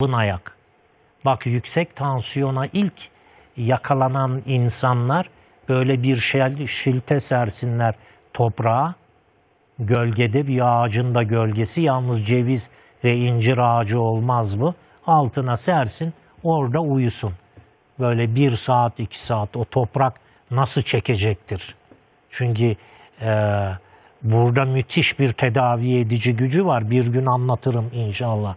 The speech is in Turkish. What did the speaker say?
Kalın ayak. Bak yüksek tansiyona ilk yakalanan insanlar böyle bir şel, şilte sersinler toprağa. Gölgede bir ağacın da gölgesi yalnız ceviz ve incir ağacı olmaz mı? Altına sersin orada uyusun. Böyle bir saat iki saat o toprak nasıl çekecektir? Çünkü e, burada müthiş bir tedavi edici gücü var. Bir gün anlatırım inşallah.